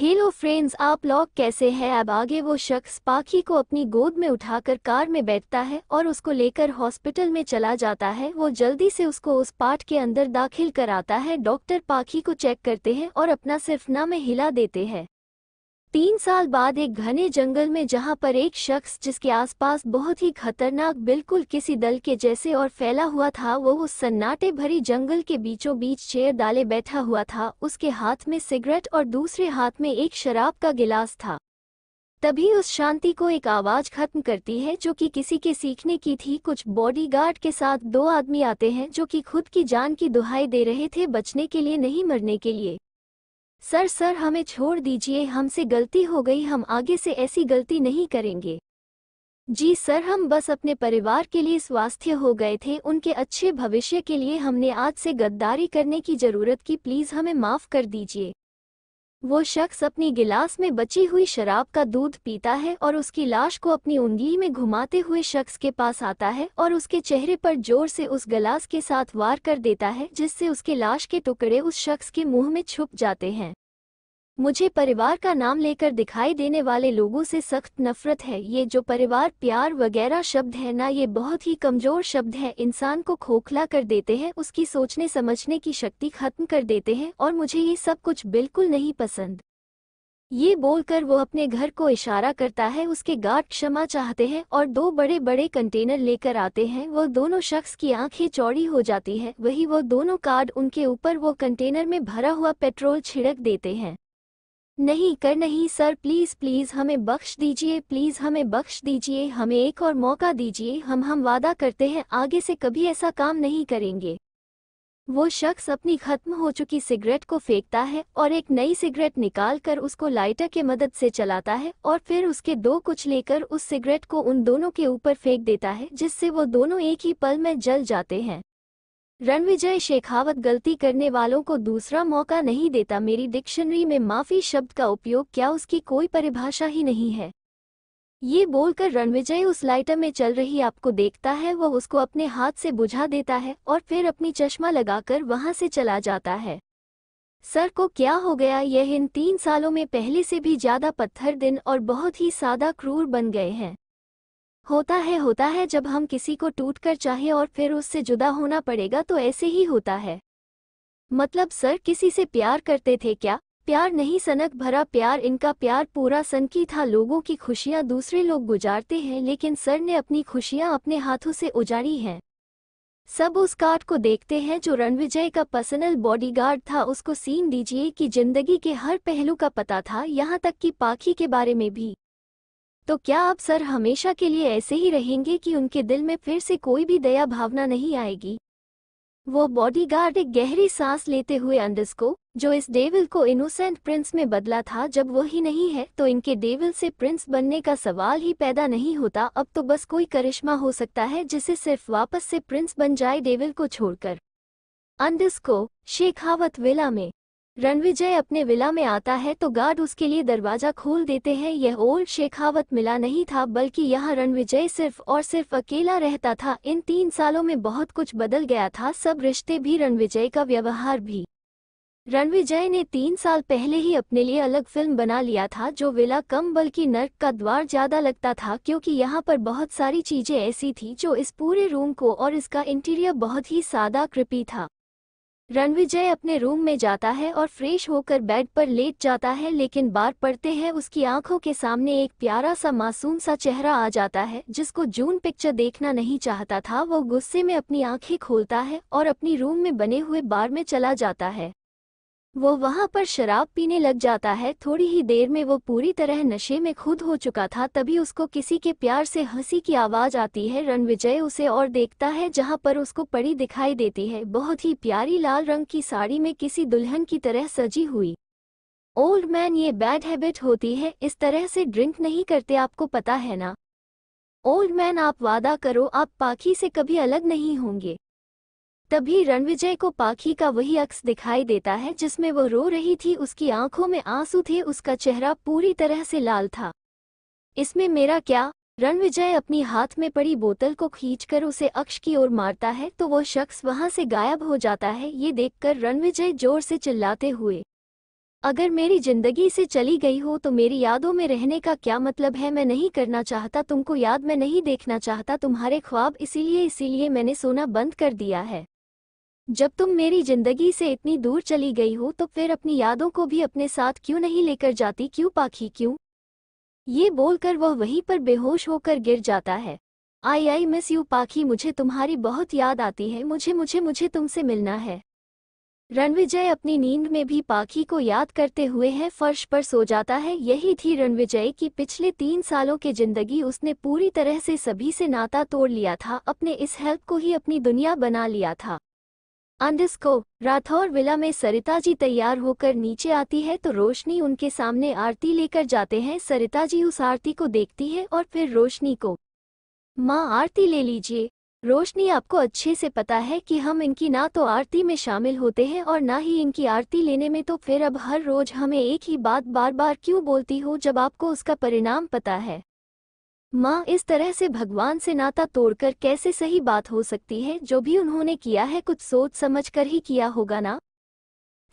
hello friends आप lock कैसे हैं अब आगे वो शख्स पाखी को अपनी गोद में उठाकर कार में बैठता है और उसको लेकर हॉस्पिटल में चला जाता है वो जल्दी से उसको उस पार्ट के अंदर दाखिल कराता है डॉक्टर पाखी को चेक करते हैं और अपना सिर्फ ना में हिला देते हैं तीन साल बाद एक घने जंगल में जहां पर एक शख्स जिसके आसपास बहुत ही खतरनाक बिल्कुल किसी दल के जैसे और फैला हुआ था वो उस सन्नाटे भरी जंगल के बीचों बीच चेयर डाले बैठा हुआ था उसके हाथ में सिगरेट और दूसरे हाथ में एक शराब का गिलास था तभी उस शांति को एक आवाज़ खत्म करती है जो कि किसी के सीखने की थी कुछ बॉडीगार्ड के साथ दो आदमी आते हैं जो कि खुद की जान की दुहाई दे रहे थे बचने के लिए नहीं मरने के लिए सर सर हमें छोड़ दीजिए हमसे गलती हो गई हम आगे से ऐसी गलती नहीं करेंगे जी सर हम बस अपने परिवार के लिए स्वास्थ्य हो गए थे उनके अच्छे भविष्य के लिए हमने आज से गद्दारी करने की ज़रूरत की प्लीज़ हमें माफ़ कर दीजिए वो शख्स अपनी गिलास में बची हुई शराब का दूध पीता है और उसकी लाश को अपनी उंगली में घुमाते हुए शख्स के पास आता है और उसके चेहरे पर जोर से उस गिलास के साथ वार कर देता है जिससे उसके लाश के टुकड़े उस शख्स के मुंह में छुप जाते हैं मुझे परिवार का नाम लेकर दिखाई देने वाले लोगों से सख्त नफरत है ये जो परिवार प्यार वगैरह शब्द है ना ये बहुत ही कमज़ोर शब्द है इंसान को खोखला कर देते हैं उसकी सोचने समझने की शक्ति खत्म कर देते हैं और मुझे ये सब कुछ बिल्कुल नहीं पसंद ये बोलकर वो अपने घर को इशारा करता है उसके गार्ड क्षमा चाहते हैं और दो बड़े बड़े कंटेनर लेकर आते हैं वो दोनों शख्स की आंखें चौड़ी हो जाती है वही वो दोनों कार्ड उनके ऊपर वो कंटेनर में भरा हुआ पेट्रोल छिड़क देते हैं नहीं कर नहीं सर प्लीज़ प्लीज़ हमें बख्श दीजिए प्लीज़ हमें बख्श दीजिए हमें एक और मौका दीजिए हम हम वादा करते हैं आगे से कभी ऐसा काम नहीं करेंगे वो शख्स अपनी खत्म हो चुकी सिगरेट को फेंकता है और एक नई सिगरेट निकाल कर उसको लाइटर के मदद से चलाता है और फिर उसके दो कुछ लेकर उस सिगरेट को उन दोनों के ऊपर फेंक देता है जिससे वो दोनों एक ही पल में जल जाते हैं रणविजय शेखावत गलती करने वालों को दूसरा मौका नहीं देता मेरी डिक्शनरी में माफ़ी शब्द का उपयोग क्या उसकी कोई परिभाषा ही नहीं है ये बोलकर रणविजय उस लाइटर में चल रही आपको देखता है वह उसको अपने हाथ से बुझा देता है और फिर अपनी चश्मा लगाकर वहां से चला जाता है सर को क्या हो गया यह इन तीन सालों में पहले से भी ज़्यादा पत्थर दिन और बहुत ही सादा क्रूर बन गए हैं होता है होता है जब हम किसी को टूट कर चाहे और फिर उससे जुदा होना पड़ेगा तो ऐसे ही होता है मतलब सर किसी से प्यार करते थे क्या प्यार नहीं सनक भरा प्यार इनका प्यार पूरा सनकी था लोगों की खुशियां दूसरे लोग गुजारते हैं लेकिन सर ने अपनी खुशियां अपने हाथों से उजाड़ी हैं सब उस कार्ड को देखते हैं जो रणविजय का पर्सनल बॉडीगार्ड था उसको सीन दीजिए कि जिंदगी के हर पहलू का पता था यहाँ तक कि पाखी के बारे में भी तो क्या आप सर हमेशा के लिए ऐसे ही रहेंगे कि उनके दिल में फिर से कोई भी दया भावना नहीं आएगी वो बॉडीगार्ड एक गहरी सांस लेते हुए अंडस को जो इस डेविल को इनोसेंट प्रिंस में बदला था जब वो ही नहीं है तो इनके डेविल से प्रिंस बनने का सवाल ही पैदा नहीं होता अब तो बस कोई करिश्मा हो सकता है जिसे सिर्फ वापस से प्रिंस बन जाए डेविल को छोड़कर अंडस को शेखावत विला में रणविजय अपने विला में आता है तो गार्ड उसके लिए दरवाजा खोल देते हैं यह ओल्ड शेखावत मिला नहीं था बल्कि यहाँ रणविजय सिर्फ और सिर्फ अकेला रहता था इन तीन सालों में बहुत कुछ बदल गया था सब रिश्ते भी रणविजय का व्यवहार भी रणविजय ने तीन साल पहले ही अपने लिए अलग फिल्म बना लिया था जो विला कम बल्कि नर्क का द्वार ज़्यादा लगता था क्योंकि यहाँ पर बहुत सारी चीज़ें ऐसी थी जो इस पूरे रूम को और इसका इंटीरियर बहुत ही सादा कृपी था रणविजय अपने रूम में जाता है और फ्रेश होकर बेड पर लेट जाता है लेकिन बार पढ़ते हैं उसकी आंखों के सामने एक प्यारा सा मासूम सा चेहरा आ जाता है जिसको जून पिक्चर देखना नहीं चाहता था वो गुस्से में अपनी आंखें खोलता है और अपनी रूम में बने हुए बार में चला जाता है वो वहाँ पर शराब पीने लग जाता है थोड़ी ही देर में वो पूरी तरह नशे में खुद हो चुका था तभी उसको किसी के प्यार से हंसी की आवाज़ आती है रणविजय उसे और देखता है जहाँ पर उसको पड़ी दिखाई देती है बहुत ही प्यारी लाल रंग की साड़ी में किसी दुल्हन की तरह सजी हुई ओल्ड मैन ये बैड हैबिट होती है इस तरह से ड्रिंक नहीं करते आपको पता है ना ओल्ड मैन आप वादा करो आप पाखी से कभी अलग नहीं होंगे तभी रणविजय को पाखी का वही अक्स दिखाई देता है जिसमें वह रो रही थी उसकी आंखों में आंसू थे उसका चेहरा पूरी तरह से लाल था इसमें मेरा क्या रणविजय अपनी हाथ में पड़ी बोतल को खींचकर उसे अक्ष की ओर मारता है तो वह शख्स वहां से गायब हो जाता है ये देखकर रणविजय जोर से चिल्लाते हुए अगर मेरी जिंदगी से चली गई हो तो मेरी यादों में रहने का क्या मतलब है मैं नहीं करना चाहता तुमको याद मैं नहीं देखना चाहता तुम्हारे ख्वाब इसीलिए इसीलिए मैंने सोना बंद कर दिया है जब तुम मेरी जिंदगी से इतनी दूर चली गई हो तो फिर अपनी यादों को भी अपने साथ क्यों नहीं लेकर जाती क्यों पाखी क्यों ये बोलकर वह वहीं पर बेहोश होकर गिर जाता है आई आई मिस यू पाखी मुझे तुम्हारी बहुत याद आती है मुझे मुझे मुझे तुमसे मिलना है रणविजय अपनी नींद में भी पाखी को याद करते हुए है फर्श पर सो जाता है यही थी रणविजय की पिछले तीन सालों की जिंदगी उसने पूरी तरह से सभी से नाता तोड़ लिया था अपने इस हेल्प को ही अपनी दुनिया बना लिया था आंदिस्को राठौर विला में सरिता जी तैयार होकर नीचे आती है तो रोशनी उनके सामने आरती लेकर जाते हैं सरिता जी उस आरती को देखती है और फिर रोशनी को माँ आरती ले लीजिए रोशनी आपको अच्छे से पता है कि हम इनकी ना तो आरती में शामिल होते हैं और ना ही इनकी आरती लेने में तो फिर अब हर रोज हमें एक ही बात बार बार क्यों बोलती हो जब आपको उसका परिणाम पता है माँ इस तरह से भगवान से नाता तोड़कर कैसे सही बात हो सकती है जो भी उन्होंने किया है कुछ सोच समझ कर ही किया होगा ना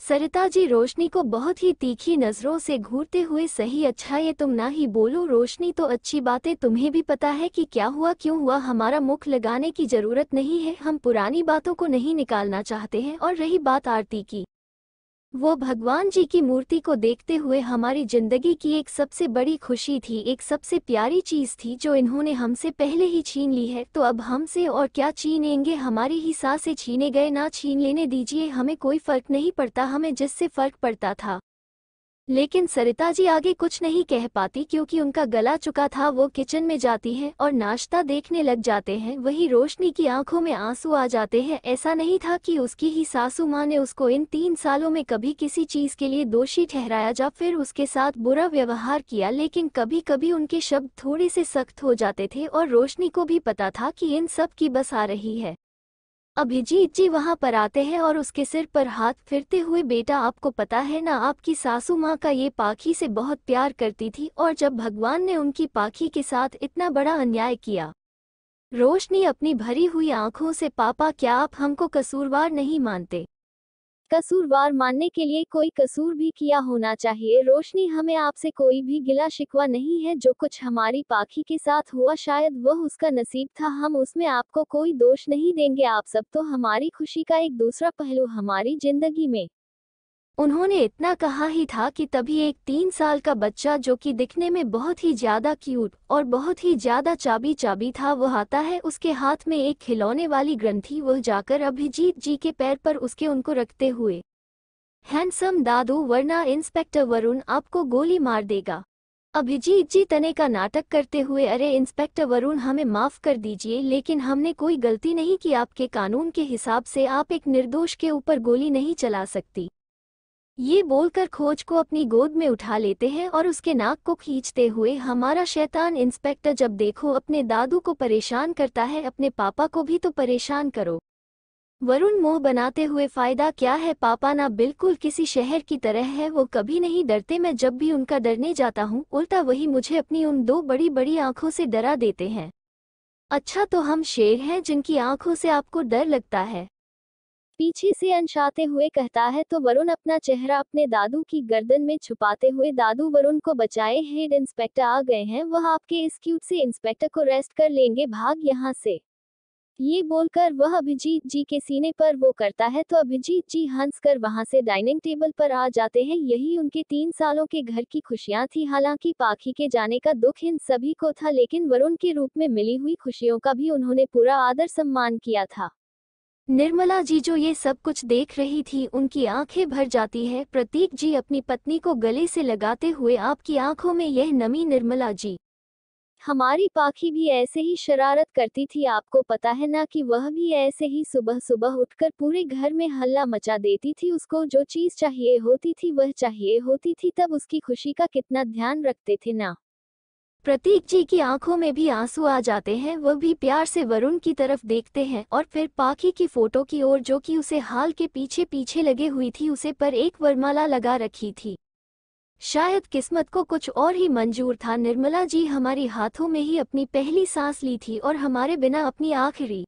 सरिता जी रोशनी को बहुत ही तीखी नज़रों से घूरते हुए सही अच्छा ये तुम ना ही बोलो रोशनी तो अच्छी बातें तुम्हें भी पता है कि क्या हुआ क्यों हुआ हमारा मुख लगाने की ज़रूरत नहीं है हम पुरानी बातों को नहीं निकालना चाहते हैं और रही बात आरती की वो भगवान जी की मूर्ति को देखते हुए हमारी जिंदगी की एक सबसे बड़ी खुशी थी एक सबसे प्यारी चीज थी जो इन्होंने हमसे पहले ही छीन ली है तो अब हमसे और क्या छीनेंगे हमारी ही सांसें छीने गए ना छीन लेने दीजिए हमें कोई फर्क नहीं पड़ता हमें जिससे फर्क पड़ता था लेकिन सरिता जी आगे कुछ नहीं कह पाती क्योंकि उनका गला चुका था वो किचन में जाती है और नाश्ता देखने लग जाते हैं वही रोशनी की आंखों में आंसू आ जाते हैं ऐसा नहीं था कि उसकी ही सासू माँ ने उसको इन तीन सालों में कभी किसी चीज के लिए दोषी ठहराया जा फिर उसके साथ बुरा व्यवहार किया लेकिन कभी कभी उनके शब्द थोड़े से सख्त हो जाते थे और रोशनी को भी पता था कि इन सब की बस आ रही है अभिजीत जी वहाँ पर आते हैं और उसके सिर पर हाथ फिरते हुए बेटा आपको पता है ना आपकी सासू माँ का ये पाखी से बहुत प्यार करती थी और जब भगवान ने उनकी पाखी के साथ इतना बड़ा अन्याय किया रोशनी अपनी भरी हुई आंखों से पापा क्या आप हमको कसूरवार नहीं मानते कसूरवार मानने के लिए कोई कसूर भी किया होना चाहिए रोशनी हमें आपसे कोई भी गिला शिकवा नहीं है जो कुछ हमारी पाखी के साथ हुआ शायद वह उसका नसीब था हम उसमें आपको कोई दोष नहीं देंगे आप सब तो हमारी खुशी का एक दूसरा पहलू हमारी जिंदगी में उन्होंने इतना कहा ही था कि तभी एक तीन साल का बच्चा जो कि दिखने में बहुत ही ज्यादा क्यूट और बहुत ही ज्यादा चाबी चाबी था वह आता है उसके हाथ में एक खिलौने वाली ग्रंथि वह जाकर अभिजीत जी के पैर पर उसके उनको रखते हुए हैंडसम दादू वरना इंस्पेक्टर वरुण आपको गोली मार देगा अभिजीत जी तने का नाटक करते हुए अरे इंस्पेक्टर वरुण हमें माफ़ कर दीजिए लेकिन हमने कोई गलती नहीं की आपके कानून के हिसाब से आप एक निर्दोष के ऊपर गोली नहीं चला सकती ये बोलकर खोज को अपनी गोद में उठा लेते हैं और उसके नाक को खींचते हुए हमारा शैतान इंस्पेक्टर जब देखो अपने दादू को परेशान करता है अपने पापा को भी तो परेशान करो वरुण मोह बनाते हुए फायदा क्या है पापा ना बिल्कुल किसी शहर की तरह है वो कभी नहीं डरते मैं जब भी उनका डरने जाता हूँ उल्टा वही मुझे अपनी उन दो बड़ी बड़ी आंखों से डरा देते हैं अच्छा तो हम शेर हैं जिनकी आंखों से आपको डर लगता है पीछे से अंशाते हुए कहता है तो वरुण अपना चेहरा अपने दादू की गर्दन में छुपाते हुए दादू वरुण को बचाए हेड इंस्पेक्टर आ गए हैं वह आपके इस क्यूट से इंस्पेक्टर को रेस्ट कर लेंगे भाग यहाँ से ये बोलकर वह अभिजीत जी के सीने पर वो करता है तो अभिजीत जी हंस कर वहाँ से डाइनिंग टेबल पर आ जाते हैं यही उनके तीन सालों के घर की खुशियाँ थी हालांकि पाखी के जाने का दुख इन सभी को था लेकिन वरुण के रूप में मिली हुई खुशियों का भी उन्होंने पूरा आदर सम्मान किया था निर्मला जी जो ये सब कुछ देख रही थी उनकी आंखें भर जाती है प्रतीक जी अपनी पत्नी को गले से लगाते हुए आपकी आंखों में यह नमी निर्मला जी हमारी पाखी भी ऐसे ही शरारत करती थी आपको पता है ना कि वह भी ऐसे ही सुबह सुबह उठकर पूरे घर में हल्ला मचा देती थी उसको जो चीज चाहिए होती थी वह चाहिए होती थी तब उसकी खुशी का कितना ध्यान रखते थे ना प्रतीक जी की आंखों में भी आंसू आ जाते हैं वह भी प्यार से वरुण की तरफ देखते हैं और फिर पाखी की फोटो की ओर जो कि उसे हाल के पीछे पीछे लगे हुई थी उसे पर एक वरमाला लगा रखी थी शायद किस्मत को कुछ और ही मंजूर था निर्मला जी हमारी हाथों में ही अपनी पहली सांस ली थी और हमारे बिना अपनी आखिरी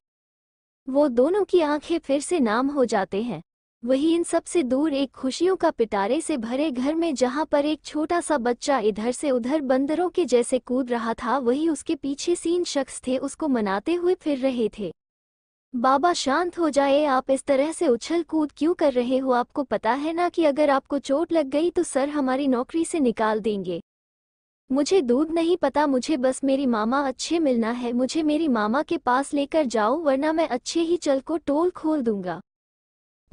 वो दोनों की आंखें फिर से नाम हो जाते हैं वही इन सब से दूर एक खुशियों का पिटारे से भरे घर में जहां पर एक छोटा सा बच्चा इधर से उधर बंदरों के जैसे कूद रहा था वही उसके पीछे सीन शख्स थे उसको मनाते हुए फिर रहे थे बाबा शांत हो जाए आप इस तरह से उछल कूद क्यों कर रहे हो आपको पता है ना कि अगर आपको चोट लग गई तो सर हमारी नौकरी से निकाल देंगे मुझे दूध नहीं पता मुझे बस मेरी मामा अच्छे मिलना है मुझे मेरी मामा के पास लेकर जाओ वरना मैं अच्छे ही चल को टोल खोल दूंगा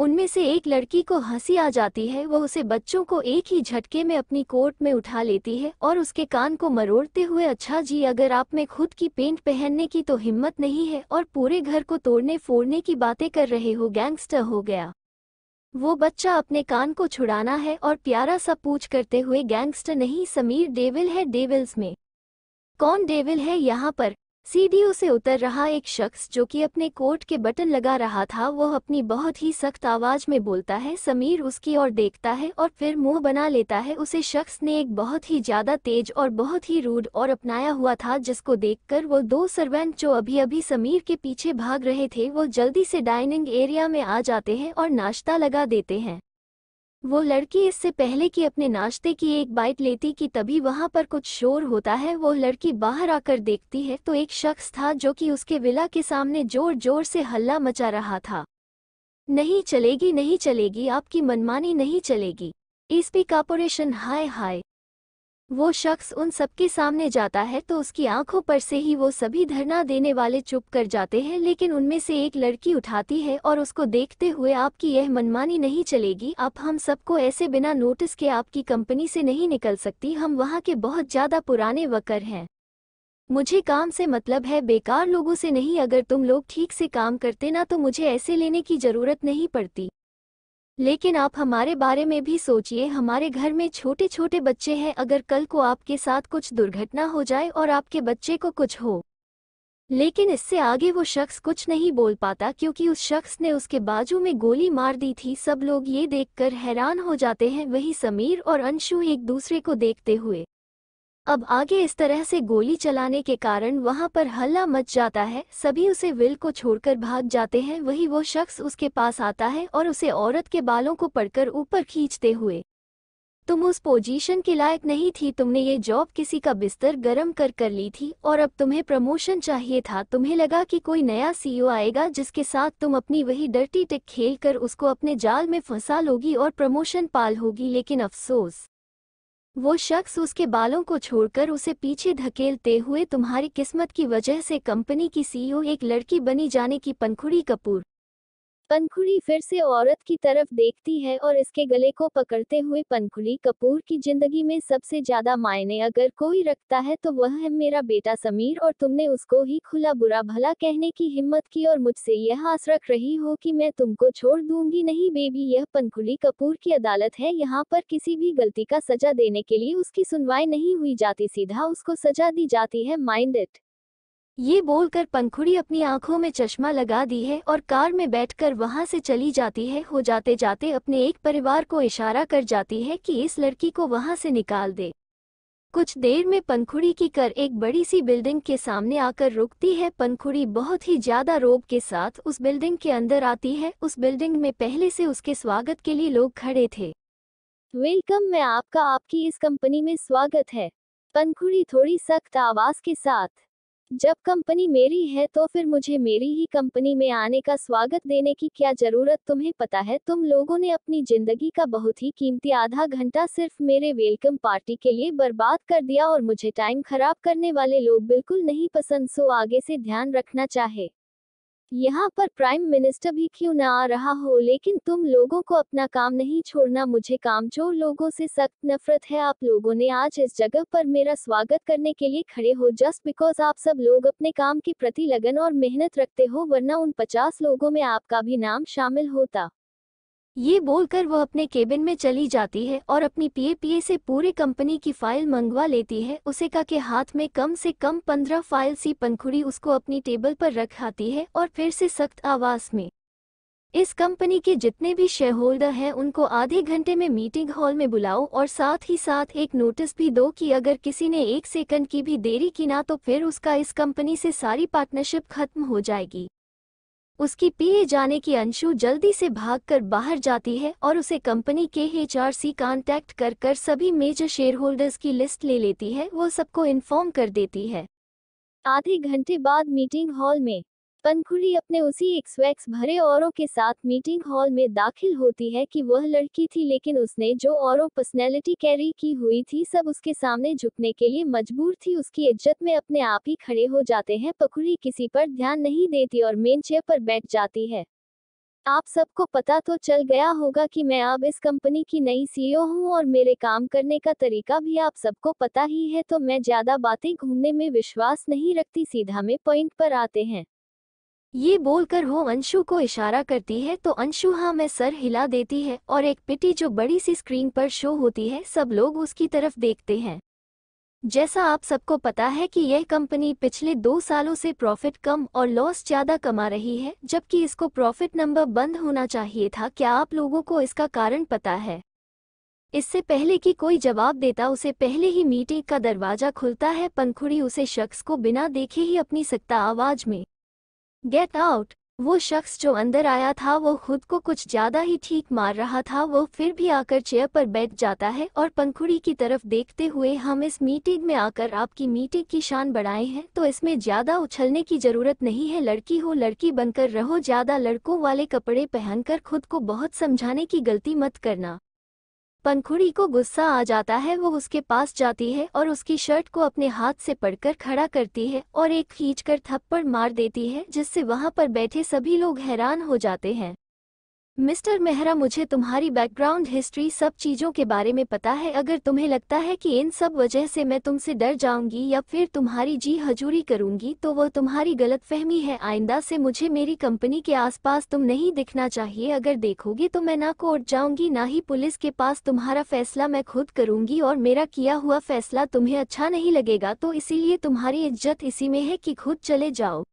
उनमें से एक लड़की को हंसी आ जाती है वह उसे बच्चों को एक ही झटके में अपनी कोट में उठा लेती है और उसके कान को मरोड़ते हुए अच्छा जी अगर आप में खुद की पेंट पहनने की तो हिम्मत नहीं है और पूरे घर को तोड़ने फोड़ने की बातें कर रहे हो गैंगस्टर हो गया वो बच्चा अपने कान को छुड़ाना है और प्यारा सा पूछ करते हुए गैंगस्टर नहीं समीर डेविल है डेविल्स में कौन डेविल है यहाँ पर सीढ़ियों से उतर रहा एक शख्स जो कि अपने कोट के बटन लगा रहा था वह अपनी बहुत ही सख्त आवाज में बोलता है समीर उसकी ओर देखता है और फिर मुंह बना लेता है उसे शख्स ने एक बहुत ही ज्यादा तेज और बहुत ही रूड और अपनाया हुआ था जिसको देखकर वो दो सर्वेंट जो अभी अभी समीर के पीछे भाग रहे थे वो जल्दी से डाइनिंग एरिया में आ जाते हैं और नाश्ता लगा देते हैं वो लड़की इससे पहले कि अपने नाश्ते की एक बाइट लेती कि तभी वहाँ पर कुछ शोर होता है वो लड़की बाहर आकर देखती है तो एक शख्स था जो कि उसके विला के सामने जोर जोर से हल्ला मचा रहा था नहीं चलेगी नहीं चलेगी आपकी मनमानी नहीं चलेगी ईस्पी कॉपोरेशन हाय हाय वो शख्स उन सबके सामने जाता है तो उसकी आंखों पर से ही वो सभी धरना देने वाले चुप कर जाते हैं लेकिन उनमें से एक लड़की उठाती है और उसको देखते हुए आपकी यह मनमानी नहीं चलेगी आप हम सबको ऐसे बिना नोटिस के आपकी कंपनी से नहीं निकल सकती हम वहाँ के बहुत ज़्यादा पुराने वकर हैं मुझे काम से मतलब है बेकार लोगों से नहीं अगर तुम लोग ठीक से काम करते ना तो मुझे ऐसे लेने की ज़रूरत नहीं पड़ती लेकिन आप हमारे बारे में भी सोचिए हमारे घर में छोटे छोटे बच्चे हैं अगर कल को आपके साथ कुछ दुर्घटना हो जाए और आपके बच्चे को कुछ हो लेकिन इससे आगे वो शख्स कुछ नहीं बोल पाता क्योंकि उस शख्स ने उसके बाजू में गोली मार दी थी सब लोग ये देखकर हैरान हो जाते हैं वही समीर और अंशु एक दूसरे को देखते हुए अब आगे इस तरह से गोली चलाने के कारण वहां पर हल्ला मच जाता है सभी उसे विल को छोड़कर भाग जाते हैं वही वो शख्स उसके पास आता है और उसे औरत के बालों को पड़कर ऊपर खींचते हुए तुम उस पोजीशन के लायक नहीं थी तुमने ये जॉब किसी का बिस्तर गर्म कर कर ली थी और अब तुम्हें प्रमोशन चाहिए था तुम्हें लगा कि कोई नया सीईओ आएगा जिसके साथ तुम अपनी वही डर्टी टिक खेल कर उसको अपने जाल में फंसा लोगी और प्रमोशन पाल होगी लेकिन अफसोस वो शख्स उसके बालों को छोड़कर उसे पीछे धकेलते हुए तुम्हारी किस्मत की वजह से कंपनी की सीईओ e एक लड़की बनी जाने की पंखुड़ी कपूर पनखुड़ी फिर से औरत की तरफ देखती है और इसके गले को पकड़ते हुए पनखुड़ी कपूर की जिंदगी में सबसे ज्यादा मायने अगर कोई रखता है तो वह है मेरा बेटा समीर और तुमने उसको ही खुला बुरा भला कहने की हिम्मत की और मुझसे यह आस रख रही हो कि मैं तुमको छोड़ दूंगी नहीं बेबी यह पनखुड़ी कपूर की अदालत है यहाँ पर किसी भी गलती का सजा देने के लिए उसकी सुनवाई नहीं हुई जाती सीधा उसको सजा दी जाती है माइंड इट ये बोलकर पंखुड़ी अपनी आंखों में चश्मा लगा दी है और कार में बैठकर वहां से चली जाती है हो जाते जाते अपने एक परिवार को इशारा कर जाती है कि इस लड़की को वहां से निकाल दे कुछ देर में पंखुड़ी की कर एक बड़ी सी बिल्डिंग के सामने आकर रुकती है पंखुड़ी बहुत ही ज्यादा रोब के साथ उस बिल्डिंग के अंदर आती है उस बिल्डिंग में पहले से उसके स्वागत के लिए लोग खड़े थे वेलकम मैं आपका आपकी इस कंपनी में स्वागत है पंखुड़ी थोड़ी सख्त आवाज के साथ जब कंपनी मेरी है तो फिर मुझे मेरी ही कंपनी में आने का स्वागत देने की क्या जरूरत तुम्हें पता है तुम लोगों ने अपनी जिंदगी का बहुत ही कीमती आधा घंटा सिर्फ मेरे वेलकम पार्टी के लिए बर्बाद कर दिया और मुझे टाइम खराब करने वाले लोग बिल्कुल नहीं पसंद सो आगे से ध्यान रखना चाहे यहाँ पर प्राइम मिनिस्टर भी क्यों ना आ रहा हो लेकिन तुम लोगों को अपना काम नहीं छोड़ना मुझे काम चोर लोगों से सख्त नफरत है आप लोगों ने आज इस जगह पर मेरा स्वागत करने के लिए खड़े हो जस्ट बिकॉज आप सब लोग अपने काम के प्रति लगन और मेहनत रखते हो वरना उन पचास लोगों में आपका भी नाम शामिल होता ये बोलकर वह अपने केबिन में चली जाती है और अपनी पीए पीए से पूरे कंपनी की फाइल मंगवा लेती है उसे का के हाथ में कम से कम पंद्रह फाइल सी पंखुड़ी उसको अपनी टेबल पर रखाती है और फिर से सख्त आवाज में इस कंपनी के जितने भी शेयर होल्डर हैं उनको आधे घंटे में मीटिंग हॉल में बुलाओ और साथ ही साथ एक नोटिस भी दो कि अगर किसी ने एक सेकंड की भी देरी की ना तो फिर उसका इस कंपनी से सारी पार्टनरशिप खत्म हो जाएगी उसकी पिए जाने की अंशु जल्दी से भागकर बाहर जाती है और उसे कंपनी के एचआरसी कॉन्टैक्ट कर कर सभी मेजर शेयर होल्डर्स की लिस्ट ले लेती है वो सबको इन्फॉर्म कर देती है आधे घंटे बाद मीटिंग हॉल में पनखुरी अपने उसी एक स्वेक्स भरे औरों के साथ मीटिंग हॉल में दाखिल होती है कि वह लड़की थी लेकिन उसने जो औरों पर्सनैलिटी कैरी की हुई थी सब उसके सामने झुकने के लिए मजबूर थी उसकी इज्जत में अपने आप ही खड़े हो जाते हैं पखुरी किसी पर ध्यान नहीं देती और मेन चेयर पर बैठ जाती है आप सबको पता तो चल गया होगा कि मैं अब इस कंपनी की नई सीईओ e हूं और मेरे काम करने का तरीका भी आप सबको पता ही है तो मैं ज्यादा बातें घूमने में विश्वास नहीं रखती सीधा में पॉइंट पर आते हैं ये बोलकर हो अंशु को इशारा करती है तो अंशु हाँ मैं सर हिला देती है और एक पिटी जो बड़ी सी स्क्रीन पर शो होती है सब लोग उसकी तरफ देखते हैं जैसा आप सबको पता है कि यह कंपनी पिछले दो सालों से प्रॉफिट कम और लॉस ज़्यादा कमा रही है जबकि इसको प्रॉफिट नंबर बंद होना चाहिए था क्या आप लोगों को इसका कारण पता है इससे पहले कि कोई जवाब देता उसे पहले ही मीटिंग का दरवाज़ा खुलता है पंखुड़ी उसे शख्स को बिना देखे ही अपनी सकता आवाज़ में गेट आउट वो शख्स जो अंदर आया था वो खुद को कुछ ज्यादा ही ठीक मार रहा था वो फिर भी आकर चेयर पर बैठ जाता है और पंखुड़ी की तरफ देखते हुए हम इस मीटिंग में आकर आपकी मीटिंग की शान बढ़ाए हैं तो इसमें ज्यादा उछलने की जरूरत नहीं है लड़की हो लड़की बनकर रहो ज्यादा लड़कों वाले कपड़े पहनकर खुद को बहुत समझाने की गलती मत करना पंखुड़ी को गुस्सा आ जाता है वो उसके पास जाती है और उसकी शर्ट को अपने हाथ से पड़कर खड़ा करती है और एक खींचकर थप्पड़ मार देती है जिससे वहाँ पर बैठे सभी लोग हैरान हो जाते हैं मिस्टर मेहरा मुझे तुम्हारी बैकग्राउंड हिस्ट्री सब चीज़ों के बारे में पता है अगर तुम्हें लगता है कि इन सब वजह से मैं तुमसे डर जाऊंगी या फिर तुम्हारी जी हजूरी करूंगी तो वह तुम्हारी गलतफहमी है आइंदा से मुझे मेरी कंपनी के आसपास तुम नहीं दिखना चाहिए अगर देखोगे तो मैं ना कोर्ट जाऊंगी ना ही पुलिस के पास तुम्हारा फैसला मैं खुद करूंगी और मेरा किया हुआ फैसला तुम्हें अच्छा नहीं लगेगा तो इसीलिए तुम्हारी इज्जत इसी में है कि खुद चले जाओ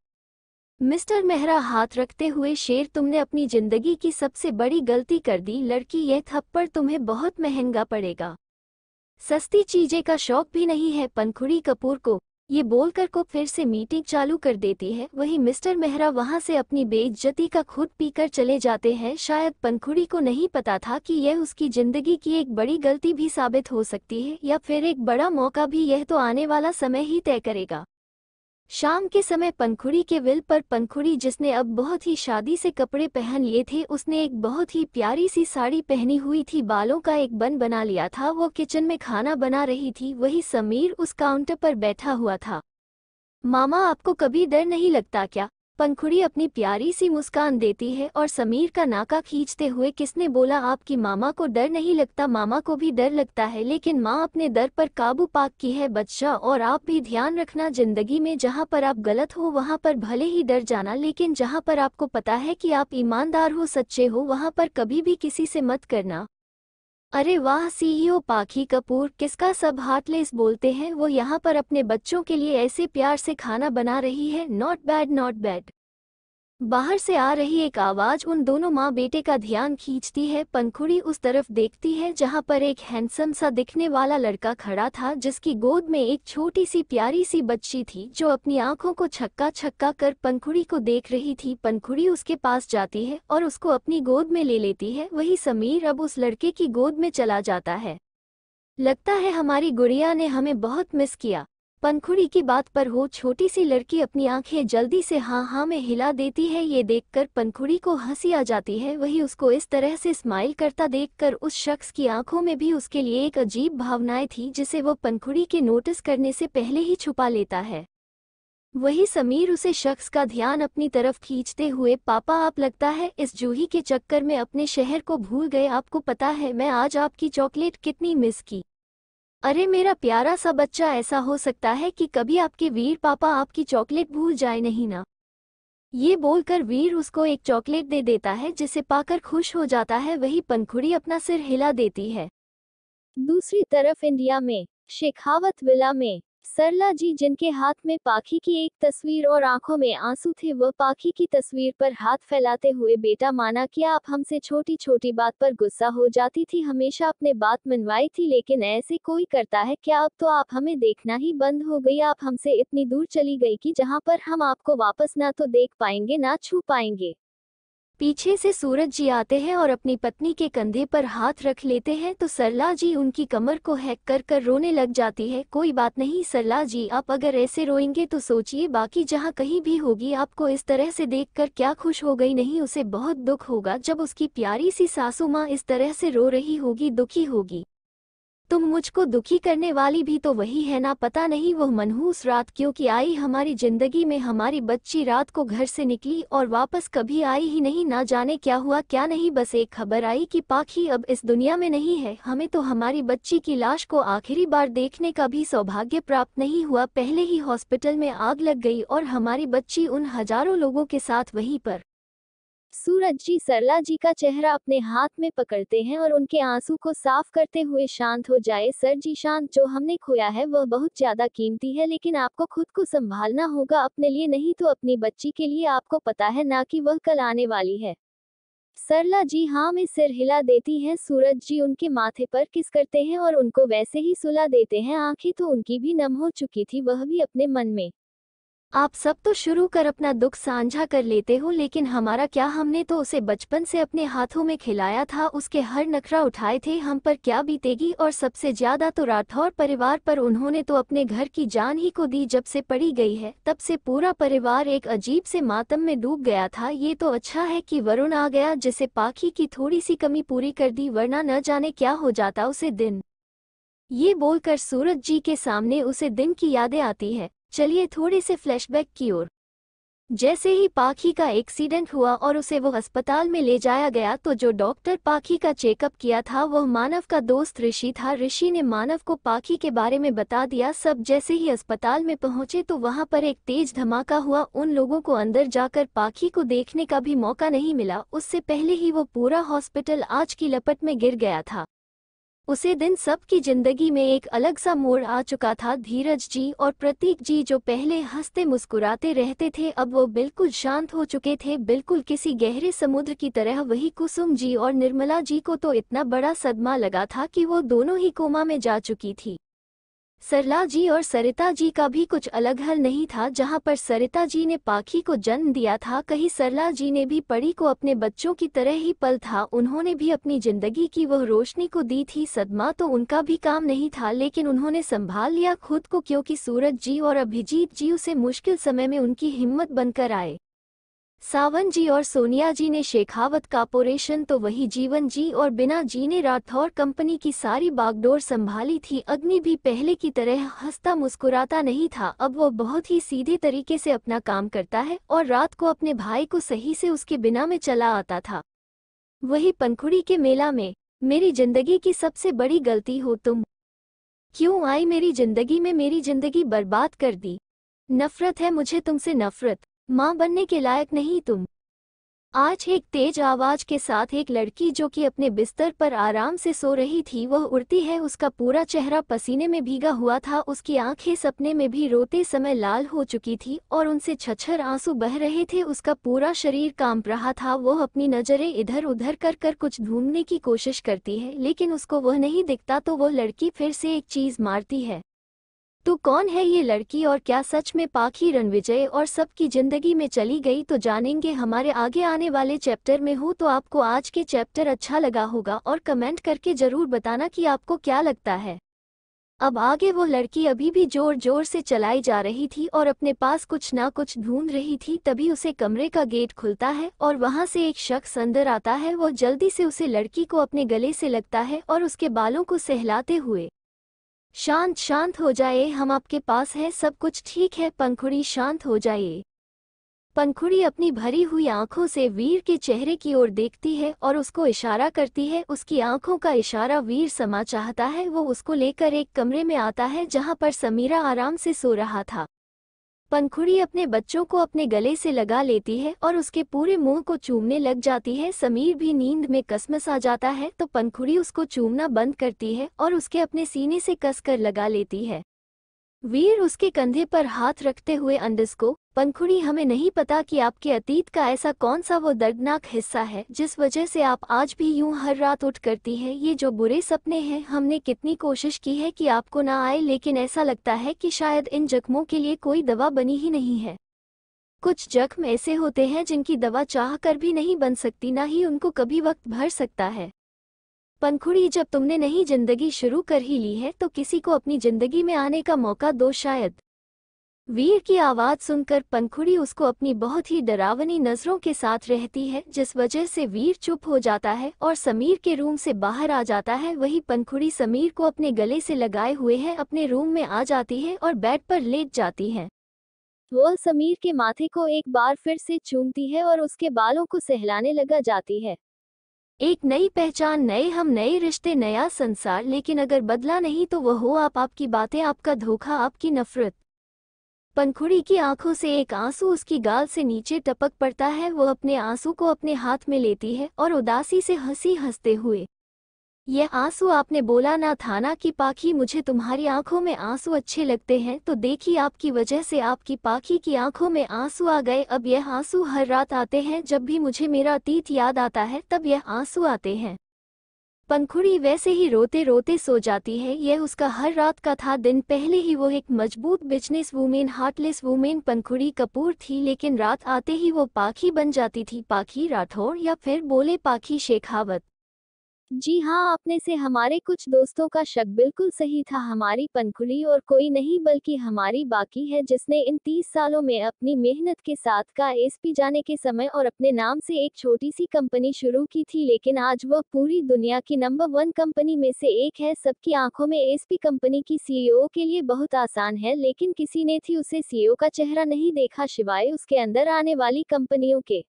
मिस्टर मेहरा हाथ रखते हुए शेर तुमने अपनी जिंदगी की सबसे बड़ी गलती कर दी लड़की यह थप्पड़ तुम्हें बहुत महंगा पड़ेगा सस्ती चीजें का शौक भी नहीं है पनखुड़ी कपूर को ये बोलकर को फिर से मीटिंग चालू कर देती है वहीं मिस्टर मेहरा वहां से अपनी बेइज्जती का खुद पीकर चले जाते हैं शायद पनखुड़ी को नहीं पता था कि यह उसकी जिंदगी की एक बड़ी गलती भी साबित हो सकती है या फिर एक बड़ा मौका भी यह तो आने वाला समय ही तय करेगा शाम के समय पंखुड़ी के विल पर पंखुड़ी जिसने अब बहुत ही शादी से कपड़े पहन लिए थे उसने एक बहुत ही प्यारी सी साड़ी पहनी हुई थी बालों का एक बन बना लिया था वो किचन में खाना बना रही थी वही समीर उस काउंटर पर बैठा हुआ था मामा आपको कभी डर नहीं लगता क्या पंखुड़ी अपनी प्यारी सी मुस्कान देती है और समीर का नाका खींचते हुए किसने बोला आपकी मामा को डर नहीं लगता मामा को भी डर लगता है लेकिन माँ अपने डर पर काबू पाक की है बच्चा और आप भी ध्यान रखना जिंदगी में जहाँ पर आप गलत हो वहाँ पर भले ही डर जाना लेकिन जहाँ पर आपको पता है कि आप ईमानदार हो सच्चे हो वहाँ पर कभी भी किसी से मत करना अरे वाह सीईओ e पाखी कपूर किसका सब हाथ लेस बोलते हैं वो यहाँ पर अपने बच्चों के लिए ऐसे प्यार से खाना बना रही है नॉट बैड नॉट बैड बाहर से आ रही एक आवाज उन दोनों माँ बेटे का ध्यान खींचती है पंखुड़ी उस तरफ देखती है जहाँ पर एक हैंडसम सा दिखने वाला लड़का खड़ा था जिसकी गोद में एक छोटी सी प्यारी सी बच्ची थी जो अपनी आंखों को छक्का छक्का कर पंखुड़ी को देख रही थी पंखुड़ी उसके पास जाती है और उसको अपनी गोद में ले लेती है वही समीर अब उस लड़के की गोद में चला जाता है लगता है हमारी गुड़िया ने हमें बहुत मिस किया पनखुड़ी की बात पर हो छोटी सी लड़की अपनी आंखें जल्दी से हाँ हाँ में हिला देती है ये देखकर पनखुड़ी को हंसी आ जाती है वही उसको इस तरह से स्माइल करता देखकर उस शख्स की आंखों में भी उसके लिए एक अजीब भावनाएं थी जिसे वो पनखुड़ी के नोटिस करने से पहले ही छुपा लेता है वही समीर उसे शख्स का ध्यान अपनी तरफ खींचते हुए पापा आप लगता है इस जूही के चक्कर में अपने शहर को भूल गए आपको पता है मैं आज आपकी चॉकलेट कितनी मिस की अरे मेरा प्यारा सा बच्चा ऐसा हो सकता है कि कभी आपके वीर पापा आपकी चॉकलेट भूल जाए नहीं ना ये बोलकर वीर उसको एक चॉकलेट दे देता है जिसे पाकर खुश हो जाता है वही पनखुड़ी अपना सिर हिला देती है दूसरी तरफ इंडिया में शेखावत विला में सरला जी जिनके हाथ में पाखी की एक तस्वीर और आंखों में आंसू थे वह पाखी की तस्वीर पर हाथ फैलाते हुए बेटा माना कि आप हमसे छोटी छोटी बात पर गुस्सा हो जाती थी हमेशा अपने बात मनवाई थी लेकिन ऐसे कोई करता है क्या अब तो आप हमें देखना ही बंद हो गई आप हमसे इतनी दूर चली गई कि जहाँ पर हम आपको वापस ना तो देख पाएंगे ना छू पाएंगे पीछे से सूरज जी आते हैं और अपनी पत्नी के कंधे पर हाथ रख लेते हैं तो सरला जी उनकी कमर को हैक कर कर रोने लग जाती है कोई बात नहीं सरला जी आप अगर ऐसे रोएंगे तो सोचिए बाकी जहाँ कहीं भी होगी आपको इस तरह से देखकर क्या खुश हो गई नहीं उसे बहुत दुख होगा जब उसकी प्यारी सी सासू माँ इस तरह से रो रही होगी दुखी होगी तुम मुझको दुखी करने वाली भी तो वही है ना पता नहीं वह मनहूस रात क्योंकि आई हमारी जिंदगी में हमारी बच्ची रात को घर से निकली और वापस कभी आई ही नहीं ना जाने क्या हुआ क्या नहीं बस एक खबर आई कि पाखी अब इस दुनिया में नहीं है हमें तो हमारी बच्ची की लाश को आखिरी बार देखने का भी सौभाग्य प्राप्त नहीं हुआ पहले ही हॉस्पिटल में आग लग गई और हमारी बच्ची उन हजारों लोगों के साथ वहीं पर सूरज जी सरला जी का चेहरा अपने हाथ में पकड़ते हैं और उनके आंसू को साफ करते हुए शांत हो जाए सर जी शांत जो हमने खोया है वह बहुत ज्यादा कीमती है लेकिन आपको खुद को संभालना होगा अपने लिए नहीं तो अपनी बच्ची के लिए आपको पता है ना कि वह कल आने वाली है सरला जी हाँ में सिर हिला देती हैं सूरज जी उनके माथे पर किस करते हैं और उनको वैसे ही सुला देते हैं आंखें तो उनकी भी नम हो चुकी थी वह भी अपने मन में आप सब तो शुरू कर अपना दुख साझा कर लेते हो लेकिन हमारा क्या हमने तो उसे बचपन से अपने हाथों में खिलाया था उसके हर नखरा उठाए थे हम पर क्या बीतेगी और सबसे ज्यादा तो राठौर परिवार पर उन्होंने तो अपने घर की जान ही को दी जब से पड़ी गई है तब से पूरा परिवार एक अजीब से मातम में डूब गया था ये तो अच्छा है कि वरुण आ गया जिसे पाखी की थोड़ी सी कमी पूरी कर दी वरना न जाने क्या हो जाता उसे दिन ये बोलकर सूरज जी के सामने उसे दिन की यादें आती है चलिए थोड़े से फ्लैशबैक की ओर जैसे ही पाखी का एक्सीडेंट हुआ और उसे वो अस्पताल में ले जाया गया तो जो डॉक्टर पाखी का चेकअप किया था वह मानव का दोस्त ऋषि था ऋषि ने मानव को पाखी के बारे में बता दिया सब जैसे ही अस्पताल में पहुंचे तो वहां पर एक तेज धमाका हुआ उन लोगों को अंदर जाकर पाखी को देखने का भी मौका नहीं मिला उससे पहले ही वो पूरा हॉस्पिटल आज की लपट में गिर गया था उसी दिन सबकी जिंदगी में एक अलग सा मोड़ आ चुका था धीरज जी और प्रतीक जी जो पहले हंसते मुस्कुराते रहते थे अब वो बिल्कुल शांत हो चुके थे बिल्कुल किसी गहरे समुद्र की तरह वही कुसुम जी और निर्मला जी को तो इतना बड़ा सदमा लगा था कि वो दोनों ही कोमा में जा चुकी थी सरला जी और सरिता जी का भी कुछ अलग हल नहीं था जहां पर सरिता जी ने पाखी को जन्म दिया था कहीं सरला जी ने भी पड़ी को अपने बच्चों की तरह ही पल था उन्होंने भी अपनी जिंदगी की वह रोशनी को दी थी सदमा तो उनका भी काम नहीं था लेकिन उन्होंने संभाल लिया खुद को क्योंकि सूरज जी और अभिजीत जी उसे मुश्किल समय में उनकी हिम्मत बनकर आए सावन जी और सोनिया जी ने शेखावत कॉपोरेशन तो वही जीवन जी और बिना जी ने राठौर कंपनी की सारी बागडोर संभाली थी अग्नि भी पहले की तरह हंसता मुस्कुराता नहीं था अब वो बहुत ही सीधे तरीके से अपना काम करता है और रात को अपने भाई को सही से उसके बिना में चला आता था वही पंखुड़ी के मेला में मेरी जिंदगी की सबसे बड़ी गलती हो तुम क्यों आई मेरी जिंदगी में मेरी जिंदगी बर्बाद कर दी नफरत है मुझे तुमसे नफरत माँ बनने के लायक नहीं तुम आज एक तेज आवाज के साथ एक लड़की जो कि अपने बिस्तर पर आराम से सो रही थी वह उड़ती है उसका पूरा चेहरा पसीने में भीगा हुआ था उसकी आंखें सपने में भी रोते समय लाल हो चुकी थी और उनसे छछर आंसू बह रहे थे उसका पूरा शरीर कांप रहा था वह अपनी नज़रें इधर उधर कर कर कुछ ढूंढने की कोशिश करती है लेकिन उसको वह नहीं दिखता तो वह लड़की फिर से एक चीज़ मारती है तू कौन है ये लड़की और क्या सच में पाखी रणविजय और सबकी जिंदगी में चली गई तो जानेंगे हमारे आगे आने वाले चैप्टर में हो तो आपको आज के चैप्टर अच्छा लगा होगा और कमेंट करके जरूर बताना कि आपको क्या लगता है अब आगे वो लड़की अभी भी जोर जोर से चलाई जा रही थी और अपने पास कुछ ना कुछ ढूंढ रही थी तभी उसे कमरे का गेट खुलता है और वहाँ से एक शख्स अंदर आता है वो जल्दी से उसे लड़की को अपने गले से लगता है और उसके बालों को सहलाते हुए शांत शांत हो जाए हम आपके पास हैं सब कुछ ठीक है पंखुड़ी शांत हो जाइए पंखुड़ी अपनी भरी हुई आंखों से वीर के चेहरे की ओर देखती है और उसको इशारा करती है उसकी आंखों का इशारा वीर समा चाहता है वो उसको लेकर एक कमरे में आता है जहां पर समीरा आराम से सो रहा था पंखुड़ी अपने बच्चों को अपने गले से लगा लेती है और उसके पूरे मुंह को चूमने लग जाती है समीर भी नींद में कसमस आ जाता है तो पंखुड़ी उसको चूमना बंद करती है और उसके अपने सीने से कसकर लगा लेती है वीर उसके कंधे पर हाथ रखते हुए अंडस को पंखुड़ी हमें नहीं पता कि आपके अतीत का ऐसा कौन सा वो दर्दनाक हिस्सा है जिस वजह से आप आज भी यूं हर रात उठ करती है ये जो बुरे सपने हैं हमने कितनी कोशिश की है कि आपको ना आए लेकिन ऐसा लगता है कि शायद इन जख्मों के लिए कोई दवा बनी ही नहीं है कुछ जख्म ऐसे होते हैं जिनकी दवा चाह कर भी नहीं बन सकती ना ही उनको कभी वक्त भर सकता है पंखुड़ी जब तुमने नहीं जिंदगी शुरू कर ही ली है तो किसी को अपनी जिंदगी में आने का मौका दो शायद वीर की आवाज सुनकर पंखुड़ी उसको अपनी बहुत ही डरावनी नजरों के साथ रहती है जिस वजह से वीर चुप हो जाता है और समीर के रूम से बाहर आ जाता है वही पंखुड़ी समीर को अपने गले से लगाए हुए है अपने रूम में आ जाती है और बेड पर लेट जाती है वो समीर के माथे को एक बार फिर से चूमती है और उसके बालों को सहलाने लगा जाती है एक नई पहचान नए हम नए रिश्ते नया संसार लेकिन अगर बदला नहीं तो वह हो आप आपकी बातें आपका धोखा आपकी नफरत पंखुड़ी की आंखों से एक आंसू उसकी गाल से नीचे टपक पड़ता है वह अपने आंसू को अपने हाथ में लेती है और उदासी से हंसी हंसते हुए यह आंसू आपने बोला ना था ना कि पाखी मुझे तुम्हारी आंखों में आंसू अच्छे लगते हैं तो देखी आपकी वजह से आपकी पाखी की आंखों में आंसू आ गए अब यह आंसू हर रात आते हैं जब भी मुझे मेरा अतीत याद आता है तब यह आंसू आते हैं पंखुड़ी वैसे ही रोते रोते सो जाती है यह उसका हर रात का था दिन पहले ही वो एक मजबूत businesswoman heartless woman Pankhuri Kapoor थी लेकिन रात आते ही वो पाखी बन जाती थी पाखी राठौड़ या फिर बोले पाखी शेखावत जी हाँ अपने से हमारे कुछ दोस्तों का शक बिल्कुल सही था हमारी पनखुली और कोई नहीं बल्कि हमारी बाकी है जिसने इन तीस सालों में अपनी मेहनत के साथ का एस पी जाने के समय और अपने नाम से एक छोटी सी कंपनी शुरू की थी लेकिन आज वह पूरी दुनिया की नंबर वन कंपनी में से एक है सबकी आंखों में एस पी कंपनी की सीईओ e के लिए बहुत आसान है लेकिन किसी ने थी उसे सीईओ e का चेहरा नहीं देखा सिवाय उसके अंदर आने वाली कंपनियों के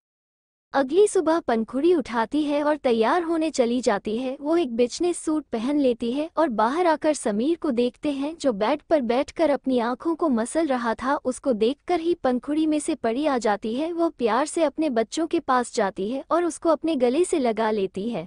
अगली सुबह पनखुड़ी उठाती है और तैयार होने चली जाती है वो एक बिजनेस सूट पहन लेती है और बाहर आकर समीर को देखते हैं जो बेड पर बैठकर अपनी आंखों को मसल रहा था उसको देखकर ही पनखुड़ी में से पड़ी आ जाती है वो प्यार से अपने बच्चों के पास जाती है और उसको अपने गले से लगा लेती है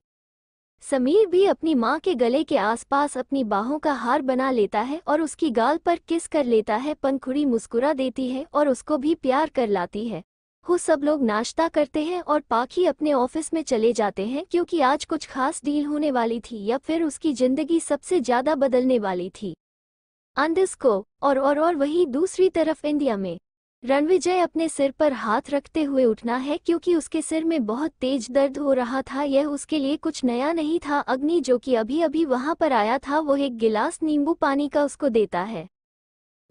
समीर भी अपनी माँ के गले के आसपास अपनी बाहों का हार बना लेता है और उसकी गाल पर किस कर लेता है पंखुड़ी मुस्कुरा देती है और उसको भी प्यार कर लाती है हो सब लोग नाश्ता करते हैं और पाखी अपने ऑफिस में चले जाते हैं क्योंकि आज कुछ खास डील होने वाली थी या फिर उसकी जिंदगी सबसे ज्यादा बदलने वाली थी अंदिस को और और और वही दूसरी तरफ इंडिया में रणविजय अपने सिर पर हाथ रखते हुए उठना है क्योंकि उसके सिर में बहुत तेज दर्द हो रहा था यह उसके लिए कुछ नया नहीं था अग्नि जो कि अभी अभी वहां पर आया था वो एक गिलास नींबू पानी का उसको देता है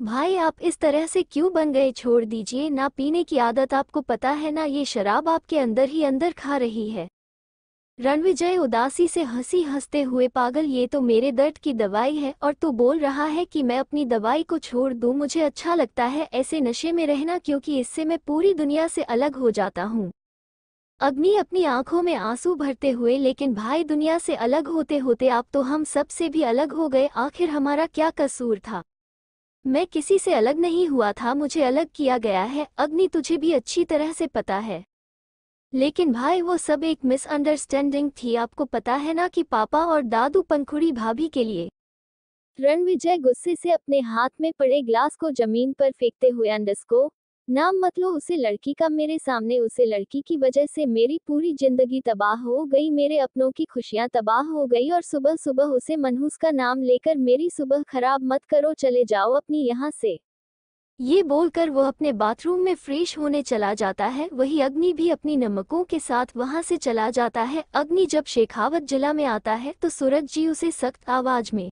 भाई आप इस तरह से क्यों बन गए छोड़ दीजिए ना पीने की आदत आपको पता है ना ये शराब आपके अंदर ही अंदर खा रही है रणविजय उदासी से हंसी हंसते हुए पागल ये तो मेरे दर्द की दवाई है और तू बोल रहा है कि मैं अपनी दवाई को छोड़ दूं मुझे अच्छा लगता है ऐसे नशे में रहना क्योंकि इससे मैं पूरी दुनिया से अलग हो जाता हूँ अग्नि अपनी आंखों में आंसू भरते हुए लेकिन भाई दुनिया से अलग होते होते आप तो हम सबसे भी अलग हो गए आखिर हमारा क्या कसूर था मैं किसी से अलग नहीं हुआ था मुझे अलग किया गया है अग्नि तुझे भी अच्छी तरह से पता है लेकिन भाई वो सब एक मिसअंडरस्टैंडिंग थी आपको पता है ना कि पापा और दादू पंखुड़ी भाभी के लिए रणविजय गुस्से से अपने हाथ में पड़े ग्लास को जमीन पर फेंकते हुए अंडस को नाम मतलब उसे लड़की का मेरे सामने उसे लड़की की वजह से मेरी पूरी जिंदगी तबाह हो गई मेरे अपनों की खुशियां तबाह हो गई और सुबह सुबह उसे मनहूस का नाम लेकर मेरी सुबह खराब मत करो चले जाओ अपनी यहाँ से ये बोलकर वह अपने बाथरूम में फ्रेश होने चला जाता है वही अग्नि भी अपनी नमकों के साथ वहाँ से चला जाता है अग्नि जब शेखावत जिला में आता है तो सूरज जी उसे सख्त आवाज में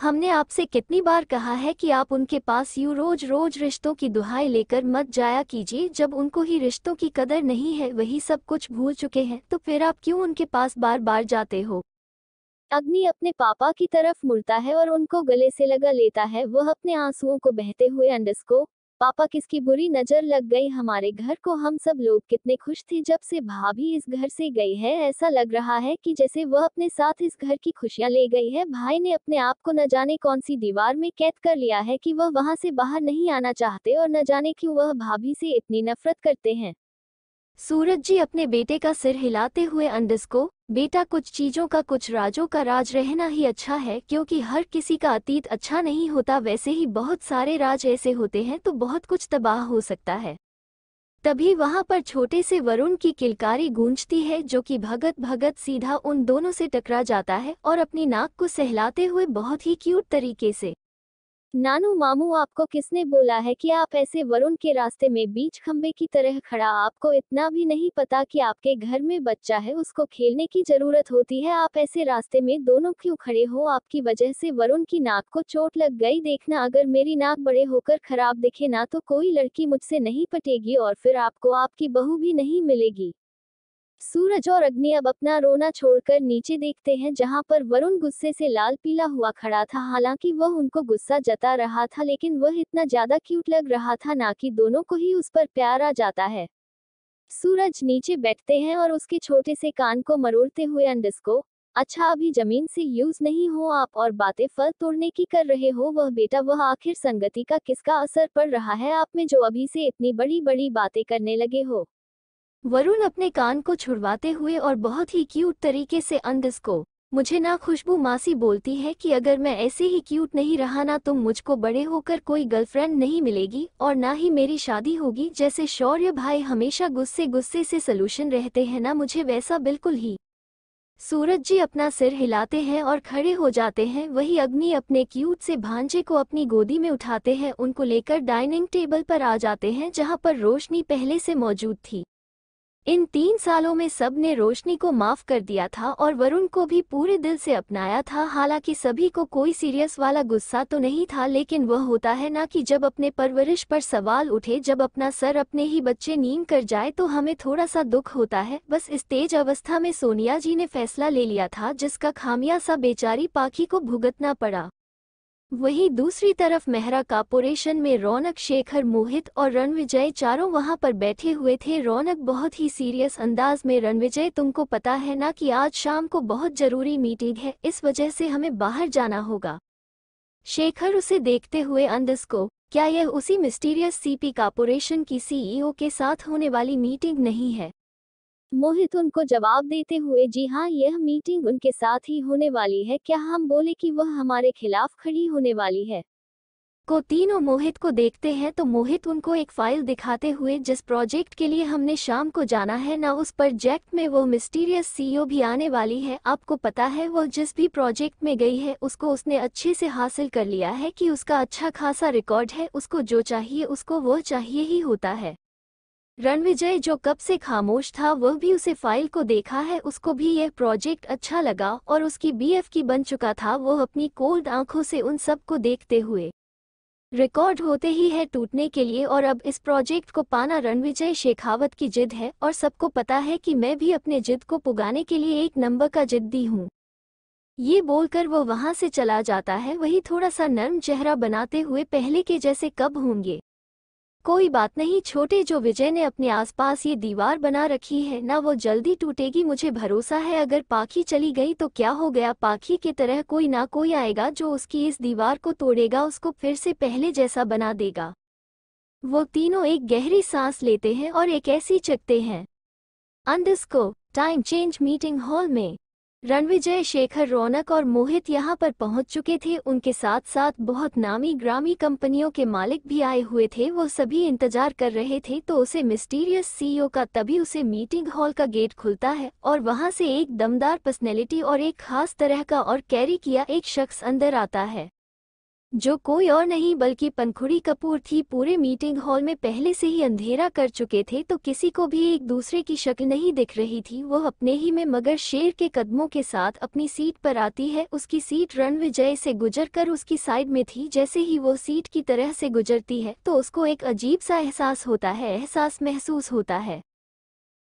हमने आपसे कितनी बार कहा है कि आप उनके पास यूँ रोज रोज रिश्तों की दुहाई लेकर मत जाया कीजिए जब उनको ही रिश्तों की कदर नहीं है वही सब कुछ भूल चुके हैं तो फिर आप क्यों उनके पास बार बार जाते हो अग्नि अपने पापा की तरफ मुड़ता है और उनको गले से लगा लेता है वह अपने आंसुओं को बहते हुए अंडस्को पापा किसकी बुरी नजर लग गई हमारे घर को हम सब लोग कितने खुश थे जब से भाभी इस घर से गई है ऐसा लग रहा है कि जैसे वह अपने साथ इस घर की खुशियां ले गई है भाई ने अपने आप को न जाने कौन सी दीवार में कैद कर लिया है कि वह वहां से बाहर नहीं आना चाहते और न जाने क्यों वह भाभी से इतनी नफरत करते हैं सूरज जी अपने बेटे का सिर हिलाते हुए अंडस को बेटा कुछ चीज़ों का कुछ राजों का राज रहना ही अच्छा है क्योंकि हर किसी का अतीत अच्छा नहीं होता वैसे ही बहुत सारे राज ऐसे होते हैं तो बहुत कुछ तबाह हो सकता है तभी वहां पर छोटे से वरुण की किलकारी गूंजती है जो कि भगत भगत सीधा उन दोनों से टकरा जाता है और अपनी नाक को सहलाते हुए बहुत ही क्यूट तरीके से नानू मामू आपको किसने बोला है कि आप ऐसे वरुण के रास्ते में बीच खम्बे की तरह खड़ा आपको इतना भी नहीं पता कि आपके घर में बच्चा है उसको खेलने की जरूरत होती है आप ऐसे रास्ते में दोनों क्यों खड़े हो आपकी वजह से वरुण की नाक को चोट लग गई देखना अगर मेरी नाक बड़े होकर खराब दिखे ना तो कोई लड़की मुझसे नहीं पटेगी और फिर आपको आपकी बहू भी नहीं मिलेगी सूरज और अग्नि अब अपना रोना छोड़कर नीचे देखते हैं जहां पर वरुण गुस्से से लाल पीला हुआ खड़ा था हालांकि वह उनको गुस्सा जता रहा था लेकिन वह इतना ज्यादा क्यूट लग रहा था ना कि दोनों को ही उस पर प्यार आ जाता है सूरज नीचे बैठते हैं और उसके छोटे से कान को मरोड़ते हुए अंडस को अच्छा अभी जमीन से यूज नहीं हो आप और बातें फल तोड़ने की कर रहे हो वह बेटा वह आखिर संगति का किसका असर पड़ रहा है आप में जो अभी से इतनी बड़ी बड़ी बातें करने लगे हो वरुण अपने कान को छुड़वाते हुए और बहुत ही क्यूट तरीके से अंदस को मुझे ना खुशबू मासी बोलती है कि अगर मैं ऐसे ही क्यूट नहीं रहा ना तो मुझको बड़े होकर कोई गर्लफ्रेंड नहीं मिलेगी और ना ही मेरी शादी होगी जैसे शौर्य भाई हमेशा गुस्से गुस्से से सलूशन रहते हैं ना मुझे वैसा बिल्कुल ही सूरज जी अपना सिर हिलाते हैं और खड़े हो जाते हैं वही अग्नि अपने क्यूट से भांजे को अपनी गोदी में उठाते हैं उनको लेकर डाइनिंग टेबल पर आ जाते हैं जहाँ पर रोशनी पहले से मौजूद थी इन तीन सालों में सब ने रोशनी को माफ कर दिया था और वरुण को भी पूरे दिल से अपनाया था हालांकि सभी को कोई सीरियस वाला गुस्सा तो नहीं था लेकिन वह होता है ना कि जब अपने परवरिश पर सवाल उठे जब अपना सर अपने ही बच्चे नींद कर जाए तो हमें थोड़ा सा दुख होता है बस इस तेज अवस्था में सोनिया जी ने फैसला ले लिया था जिसका खामिया सा बेचारी पाखी को भुगतना पड़ा वहीं दूसरी तरफ मेहरा कॉपोरेशन में रौनक शेखर मोहित और रणविजय चारों वहां पर बैठे हुए थे रौनक बहुत ही सीरियस अंदाज में रणविजय तुमको पता है ना कि आज शाम को बहुत जरूरी मीटिंग है इस वजह से हमें बाहर जाना होगा शेखर उसे देखते हुए अंदस को क्या यह उसी मिस्टीरियस सीपी कॉपोरेशन की सीईओ के साथ होने वाली मीटिंग नहीं है मोहित उनको जवाब देते हुए जी हाँ यह मीटिंग उनके साथ ही होने वाली है क्या हम बोले कि वह हमारे खिलाफ खड़ी होने वाली है को तीनों मोहित को देखते हैं तो मोहित उनको एक फाइल दिखाते हुए जिस प्रोजेक्ट के लिए हमने शाम को जाना है ना उस प्रोजेक्ट में वो मिस्टीरियस सीईओ भी आने वाली है आपको पता है वो जिस भी प्रोजेक्ट में गई है उसको उसने अच्छे से हासिल कर लिया है कि उसका अच्छा खासा रिकॉर्ड है उसको जो चाहिए उसको वो चाहिए ही होता है रणविजय जो कब से खामोश था वह भी उसे फाइल को देखा है उसको भी यह प्रोजेक्ट अच्छा लगा और उसकी बीएफ की बन चुका था वह अपनी कोल्ड आंखों से उन सब को देखते हुए रिकॉर्ड होते ही है टूटने के लिए और अब इस प्रोजेक्ट को पाना रणविजय शेखावत की जिद है और सबको पता है कि मैं भी अपने जिद को पुगाने के लिए एक नंबर का जिद्दी हूँ ये बोलकर वो वहाँ से चला जाता है वही थोड़ा सा नर्म चेहरा बनाते हुए पहले के जैसे कब होंगे कोई बात नहीं छोटे जो विजय ने अपने आसपास ये दीवार बना रखी है ना वो जल्दी टूटेगी मुझे भरोसा है अगर पाखी चली गई तो क्या हो गया पाखी की तरह कोई ना कोई आएगा जो उसकी इस दीवार को तोड़ेगा उसको फिर से पहले जैसा बना देगा वो तीनों एक गहरी सांस लेते हैं और एक ऐसी चकते हैं को टाइम चेंज मीटिंग हॉल में रणविजय शेखर रौनक और मोहित यहां पर पहुंच चुके थे उनके साथ साथ बहुत नामी ग्रामी कंपनियों के मालिक भी आए हुए थे वो सभी इंतजार कर रहे थे तो उसे मिस्टीरियस सीईओ का तभी उसे मीटिंग हॉल का गेट खुलता है और वहां से एक दमदार पर्सनैलिटी और एक खास तरह का और कैरी किया एक शख्स अंदर आता है जो कोई और नहीं बल्कि पंखुड़ी कपूर थी पूरे मीटिंग हॉल में पहले से ही अंधेरा कर चुके थे तो किसी को भी एक दूसरे की शक्ल नहीं दिख रही थी वह अपने ही में मगर शेर के कदमों के साथ अपनी सीट पर आती है उसकी सीट रण विजय से गुजर कर उसकी साइड में थी जैसे ही वो सीट की तरह से गुजरती है तो उसको एक अजीब सा एहसास होता है एहसास महसूस होता है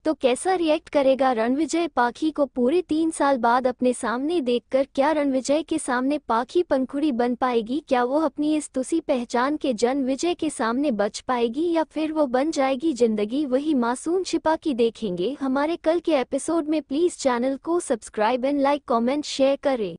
तो कैसा रिएक्ट करेगा रणविजय पाखी को पूरे तीन साल बाद अपने सामने देखकर क्या रणविजय के सामने पाखी पंखुड़ी बन पाएगी क्या वो अपनी इस तुसी पहचान के जन विजय के सामने बच पाएगी या फिर वो बन जाएगी जिंदगी वही मासूम छिपा की देखेंगे हमारे कल के एपिसोड में प्लीज चैनल को subscribe and like comment share करें